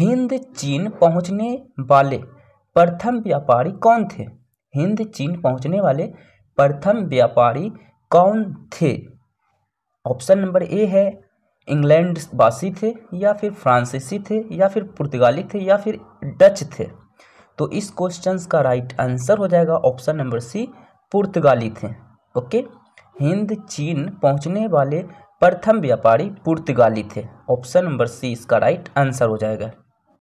हिंद चीन पहुंचने वाले प्रथम व्यापारी कौन थे हिंद चीन पहुंचने वाले प्रथम व्यापारी कौन थे ऑप्शन नंबर ए है इंग्लैंड वासी थे या फिर फ्रांसीसी थे या फिर पुर्तगाली थे या फिर डच थे तो इस क्वेश्चन का राइट आंसर हो जाएगा ऑप्शन नंबर सी पुर्तगाली थे ओके हिंद चीन पहुंचने वाले प्रथम व्यापारी पुर्तगाली थे ऑप्शन नंबर सी इसका राइट आंसर हो जाएगा